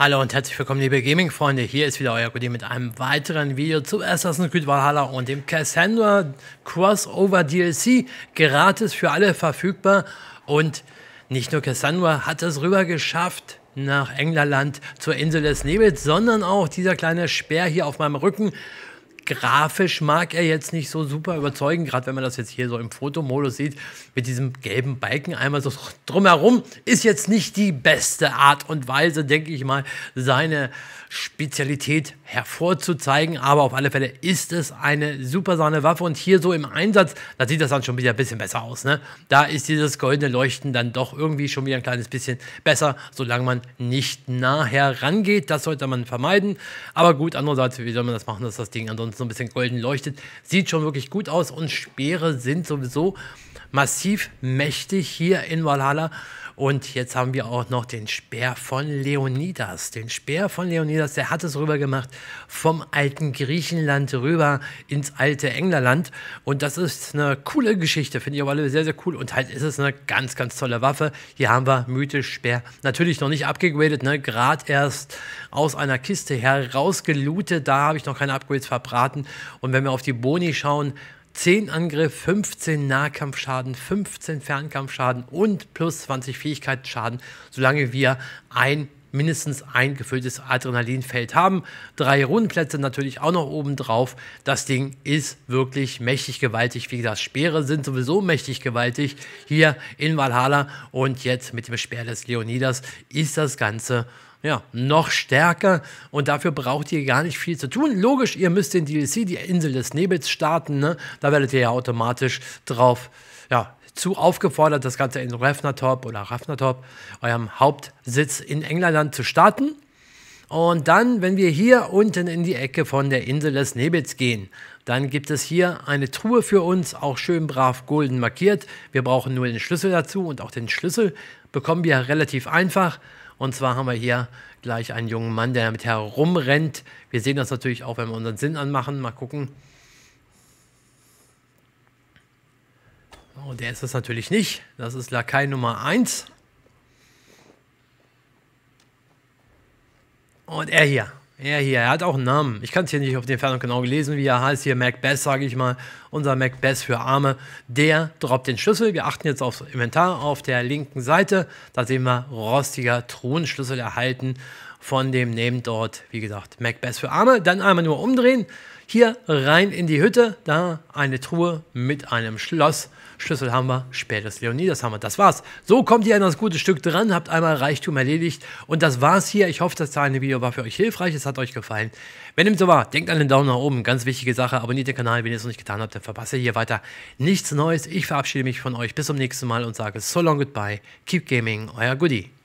Hallo und herzlich willkommen liebe Gaming-Freunde, hier ist wieder euer Goodie mit einem weiteren Video zu Assassin's Creed Valhalla und dem Cassandra Crossover DLC, gratis für alle verfügbar und nicht nur Cassandra hat es rüber geschafft, nach Englerland zur Insel des Nebels, sondern auch dieser kleine Speer hier auf meinem Rücken grafisch mag er jetzt nicht so super überzeugen, gerade wenn man das jetzt hier so im Fotomodus sieht, mit diesem gelben Balken einmal so drumherum, ist jetzt nicht die beste Art und Weise, denke ich mal, seine Spezialität hervorzuzeigen, aber auf alle Fälle ist es eine super Sahne Waffe und hier so im Einsatz, da sieht das dann schon wieder ein bisschen besser aus, ne? Da ist dieses goldene Leuchten dann doch irgendwie schon wieder ein kleines bisschen besser, solange man nicht nah herangeht, das sollte man vermeiden, aber gut, andererseits, wie soll man das machen, dass das Ding ansonsten so ein bisschen golden leuchtet. Sieht schon wirklich gut aus und Speere sind sowieso massiv mächtig hier in Valhalla. Und jetzt haben wir auch noch den Speer von Leonidas. Den Speer von Leonidas, der hat es rübergemacht vom alten Griechenland rüber ins alte Englerland. Und das ist eine coole Geschichte, finde ich auf alle sehr, sehr cool. Und halt ist es eine ganz, ganz tolle Waffe. Hier haben wir mythisch Speer. Natürlich noch nicht abgegradet, ne? gerade erst aus einer Kiste herausgelootet. Da habe ich noch keine Upgrades verbraten. Daten. Und wenn wir auf die Boni schauen, 10 Angriff, 15 Nahkampfschaden, 15 Fernkampfschaden und plus 20 Fähigkeitsschaden, solange wir ein mindestens ein gefülltes Adrenalinfeld haben. Drei Rundenplätze natürlich auch noch oben drauf. Das Ding ist wirklich mächtig gewaltig. Wie gesagt, Speere sind sowieso mächtig gewaltig hier in Valhalla. Und jetzt mit dem Speer des Leonidas ist das Ganze ja, noch stärker und dafür braucht ihr gar nicht viel zu tun. Logisch, ihr müsst den DLC, die Insel des Nebels, starten. Ne? Da werdet ihr ja automatisch drauf ja, zu aufgefordert, das Ganze in Refnatop oder Rafnatop, eurem Hauptsitz in England zu starten. Und dann, wenn wir hier unten in die Ecke von der Insel des Nebels gehen, dann gibt es hier eine Truhe für uns, auch schön brav golden markiert. Wir brauchen nur den Schlüssel dazu und auch den Schlüssel bekommen wir relativ einfach. Und zwar haben wir hier gleich einen jungen Mann, der damit herumrennt. Wir sehen das natürlich auch, wenn wir unseren Sinn anmachen. Mal gucken. Und der ist das natürlich nicht. Das ist Lakai Nummer 1. Und er hier. Er hier, er hat auch einen Namen. Ich kann es hier nicht auf den Fernung genau gelesen, wie er heißt. Hier Macbeth, sage ich mal. Unser Macbeth für Arme. Der droppt den Schlüssel. Wir achten jetzt aufs Inventar auf der linken Seite. Da sehen wir rostiger Truhenschlüssel erhalten von dem Name dort. Wie gesagt, Macbeth für Arme. Dann einmal nur umdrehen. Hier rein in die Hütte, da eine Truhe mit einem Schloss. Schlüssel haben wir, spätes Leonidas haben wir. Das war's. So kommt ihr an das gute Stück dran, habt einmal Reichtum erledigt. Und das war's hier. Ich hoffe, das kleine Video war für euch hilfreich. Es hat euch gefallen. Wenn dem so war, denkt an den Daumen nach oben. Ganz wichtige Sache. Abonniert den Kanal, wenn ihr es noch nicht getan habt. Dann verpasst ihr hier weiter nichts Neues. Ich verabschiede mich von euch. Bis zum nächsten Mal und sage so long goodbye. Keep gaming, euer Goodie.